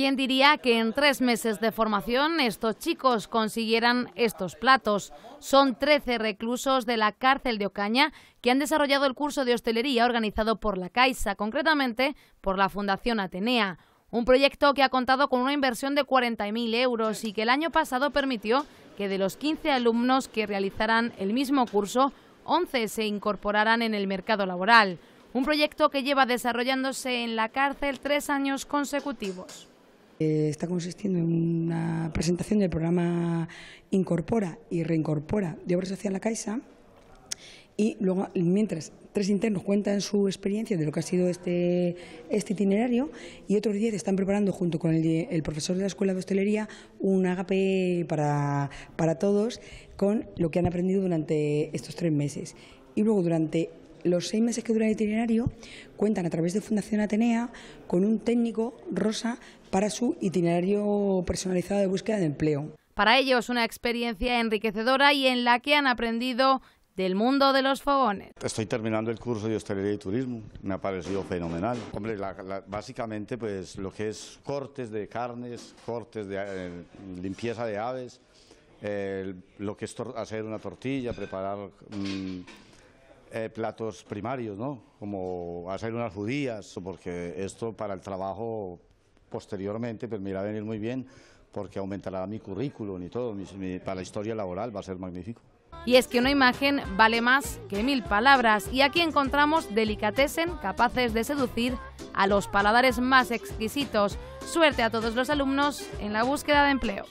¿Quién diría que en tres meses de formación estos chicos consiguieran estos platos? Son 13 reclusos de la cárcel de Ocaña que han desarrollado el curso de hostelería organizado por la Caixa, concretamente por la Fundación Atenea. Un proyecto que ha contado con una inversión de 40.000 euros y que el año pasado permitió que de los 15 alumnos que realizarán el mismo curso, 11 se incorporaran en el mercado laboral. Un proyecto que lleva desarrollándose en la cárcel tres años consecutivos. Está consistiendo en una presentación del programa Incorpora y Reincorpora de Obras Social La Caixa y luego, mientras, tres internos cuentan su experiencia de lo que ha sido este, este itinerario y otros diez están preparando, junto con el, profesor de la Escuela de Hostelería, un agape para, para todos con lo que han aprendido durante estos tres meses. Y luego, durante los seis meses que dura el itinerario cuentan a través de Fundación Atenea con un técnico, Rosa, para su itinerario personalizado de búsqueda de empleo. Para ellos una experiencia enriquecedora y en la que han aprendido del mundo de los fogones. Estoy terminando el curso de hostelería y turismo, me ha parecido fenomenal. Hombre, básicamente pues lo que es cortes de carnes, cortes de eh, limpieza de aves, eh, lo que es hacer una tortilla, preparar... Mm, eh, platos primarios, ¿no? Como hacer unas judías, porque esto para el trabajo posteriormente pues me irá a venir muy bien, porque aumentará mi currículum y todo, para la historia laboral va a ser magnífico. Y es que una imagen vale más que mil palabras, y aquí encontramos delicatessen capaces de seducir a los paladares más exquisitos. Suerte a todos los alumnos en la búsqueda de empleo.